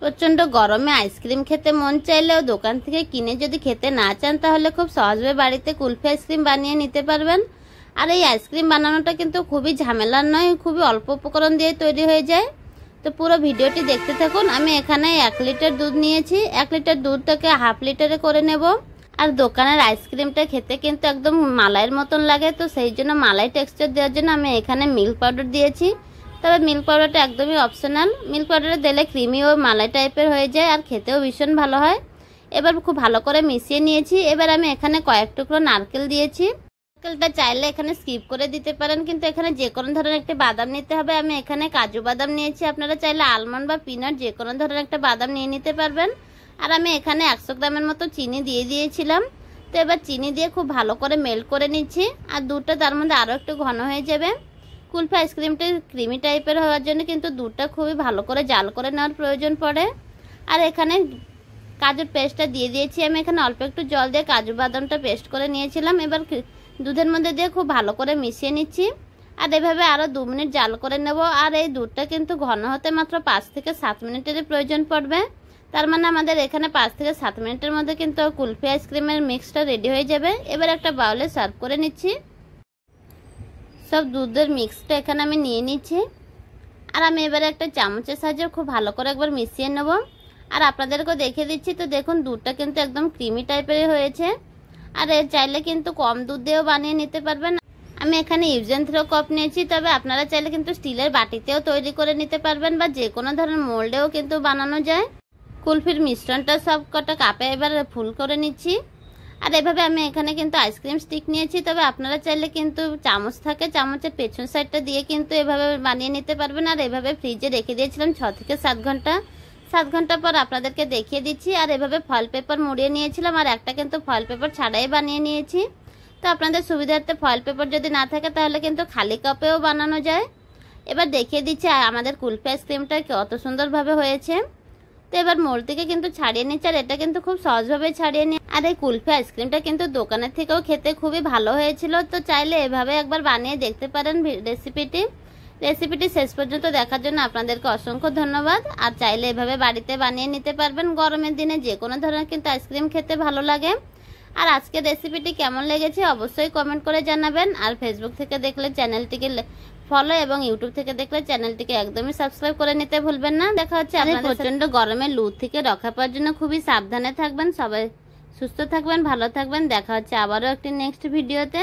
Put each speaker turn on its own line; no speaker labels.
প্রচণ্ড গরমে আইসক্রিম খেতে মন চাইলেও দোকান থেকে কিনে যদি খেতে না চান তাহলে খুব সহজভাবে বাড়িতে কুলফি আইসক্রিম বানিয়ে নিতে পারবেন আর এই আইসক্রিম বানানোটা কিন্তু খুবই ঝামেলার নয় খুবই অল্প উপকরণ দিয়ে তৈরি হয়ে যায় তো পুরো ভিডিওটি দেখতে থাকুন আমি এখানে এক লিটার দুধ নিয়েছি এক লিটার দুধটাকে হাফ লিটারে করে নেব আর দোকানের আইসক্রিমটা খেতে কিন্তু একদম মালাইয়ের মতন লাগে তো সেই জন্য মালাই টেক্সচার দেওয়ার জন্য আমি এখানে মিল্ক পাউডার দিয়েছি তবে মিল্ক পাউডারটা একদমই অপশনাল মিল্ক পাউডারটা দিলে ক্রিমি ও মালাই টাইপের হয়ে যায় আর খেতেও ভীষণ ভালো হয় এবার খুব ভালো করে মিশিয়ে নিয়েছি এবার আমি এখানে কয়েক টুকরো নারকেল দিয়েছি নারকেলটা চাইলে এখানে স্কিপ করে দিতে পারেন কিন্তু এখানে যে কোনো ধরনের একটা বাদাম নিতে হবে আমি এখানে কাজু বাদাম নিয়েছি আপনারা চাইলে আলমন্ড বা পিনাট যে কোনো ধরনের একটা বাদাম নিয়ে নিতে পারবেন আর আমি এখানে একশো গ্রামের মতো চিনি দিয়ে দিয়েছিলাম তো এবার চিনি দিয়ে খুব ভালো করে মেল্ট করে নিচ্ছি আর দুধটা তার মধ্যে আরও একটু ঘন হয়ে যাবে কুলফি আইসক্রিমটি ক্রিমি টাইপের হওয়ার জন্য কিন্তু দুধটা খুবই ভালো করে জাল করে নেওয়ার প্রয়োজন পড়ে আর এখানে কাজুর পেস্টটা দিয়ে দিয়েছি আমি এখানে অল্প একটু জল দিয়ে কাজু বাদামটা পেস্ট করে নিয়েছিলাম এবার দুধের মধ্যে দিয়ে খুব ভালো করে মিশিয়ে নিচ্ছি আর এভাবে আরও দু মিনিট জাল করে নেব আর এই দুধটা কিন্তু ঘন হতে মাত্র পাঁচ থেকে সাত মিনিটেরই প্রয়োজন পড়বে তার মানে আমাদের এখানে পাঁচ থেকে সাত মিনিটের মধ্যে কিন্তু কুলফি আইসক্রিমের মিক্সটা রেডি হয়ে যাবে এবার একটা বাউলে সার্ভ করে নিচ্ছি সব দুধের মিক্সটা এখানে আমি নিয়ে নিচ্ছি আর আমি এবারে একটা চামচের সাহায্যে খুব ভালো করে একবার মিশিয়ে নেব আর আপনাদেরকে দেখে দিচ্ছি তো দেখুন দুধটা কিন্তু একদম ক্রিমি টাইপের হয়েছে আর এর চাইলে কিন্তু কম দুধ দিয়েও বানিয়ে নিতে পারবেন আমি এখানে ইউজেন থ্রো কপ নিয়েছি তবে আপনারা চাইলে কিন্তু স্টিলের বাটিতেও তৈরি করে নিতে পারবেন বা যে কোনো ধরনের মোল্ডেও কিন্তু বানানো যায় কুলফির মিশ্রণটা সব কটা কাপে এবার ফুল করে নিচ্ছি আর এভাবে আমি এখানে কিন্তু আইসক্রিম স্টিক নিয়েছি তবে আপনারা চাইলে কিন্তু চামচ থাকে চামচের পেছন সাইডটা দিয়ে কিন্তু এভাবে বানিয়ে নিতে পারবেন আর এভাবে ফ্রিজে রেখে দিয়েছিলাম ছ থেকে সাত ঘন্টা সাত ঘন্টা পর আপনাদেরকে দেখিয়ে দিচ্ছি আর এভাবে ফল পেপার মুড়িয়ে নিয়েছিলাম আর একটা কিন্তু ফল পেপার ছাড়াই বানিয়ে নিয়েছি তো আপনাদের সুবিধার্থে ফল পেপার যদি না থাকে তাহলে কিন্তু খালি কাপেও বানানো যায় এবার দেখিয়ে দিচ্ছি আমাদের কুলফি আইসক্রিমটা কত সুন্দরভাবে হয়েছে তো এবার থেকে কিন্তু ছাড়িয়ে নিচ্ছে আর এটা কিন্তু খুব সহজভাবে ছাড়িয়ে নিয়ে আর এই কুলফি আইসক্রিমটা কিন্তু দোকানের থেকেও খেতে খুবই ভালো হয়েছিল তো চাইলে এভাবে একবার বানিয়ে দেখতে পারেন রেসিপিটি রেসিপিটি শেষ পর্যন্ত দেখার জন্য আপনাদেরকে অসংখ্য ধন্যবাদ আর চাইলে এভাবে বাড়িতে বানিয়ে নিতে পারবেন গরমের দিনে যে কোনো ধরনের কিন্তু আইসক্রিম খেতে ভালো লাগে আর আজকে রেসিপিটি কেমন লেগেছে অবশ্যই কমেন্ট করে জানাবেন আর ফেসবুক থেকে দেখলে চ্যানেলটিকে ফলো এবং ইউটিউব থেকে দেখলে চ্যানেলটিকে একদমই সাবস্ক্রাইব করে নিতে ভুলবেন না দেখা হচ্ছে আপনাদের প্রচন্ড গরমে লু থেকে রক্ষা পাওয়ার জন্য খুবই সাবধানে থাকবেন সবাই সুস্থ থাকবেন ভালো থাকবেন দেখা হচ্ছে আবারও একটি নেক্সট ভিডিওতে